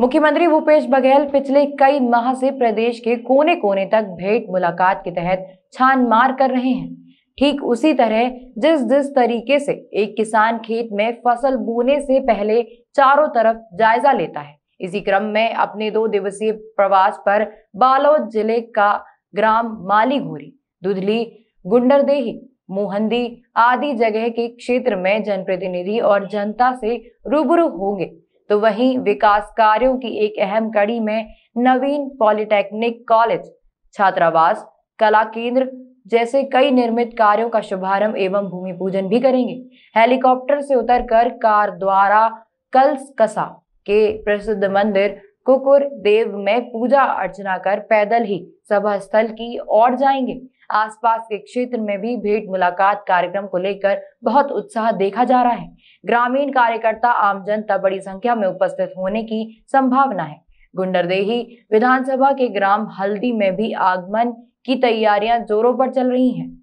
मुख्यमंत्री भूपेश बघेल पिछले कई माह से प्रदेश के कोने कोने तक भेंट मुलाकात के तहत छान मार कर रहे हैं ठीक उसी तरह जिस जिस तरीके से एक किसान खेत में फसल बोने से पहले चारों तरफ जायजा लेता है इसी क्रम में अपने दो दिवसीय प्रवास पर बालोद जिले का ग्राम मालीघोरी दुधली गुंडरदेही मोहंदी आदि जगह के क्षेत्र में जनप्रतिनिधि और जनता से रूबरू होंगे तो वहीं विकास कार्यों की एक अहम कड़ी में नवीन पॉलिटेक्निक कॉलेज छात्रावास कला केंद्र जैसे कई निर्मित कार्यों का शुभारंभ एवं भूमि पूजन भी करेंगे हेलीकॉप्टर से उतरकर कार द्वारा कल्स कसा के प्रसिद्ध मंदिर कुकुर देव में पूजा अर्चना कर पैदल ही सभा स्थल की ओर जाएंगे आसपास के क्षेत्र में भी भेंट मुलाकात कार्यक्रम को लेकर बहुत उत्साह देखा जा रहा है ग्रामीण कार्यकर्ता आम जनता बड़ी संख्या में उपस्थित होने की संभावना है गुंडरदेही विधानसभा के ग्राम हल्दी में भी आगमन की तैयारियां जोरों पर चल रही हैं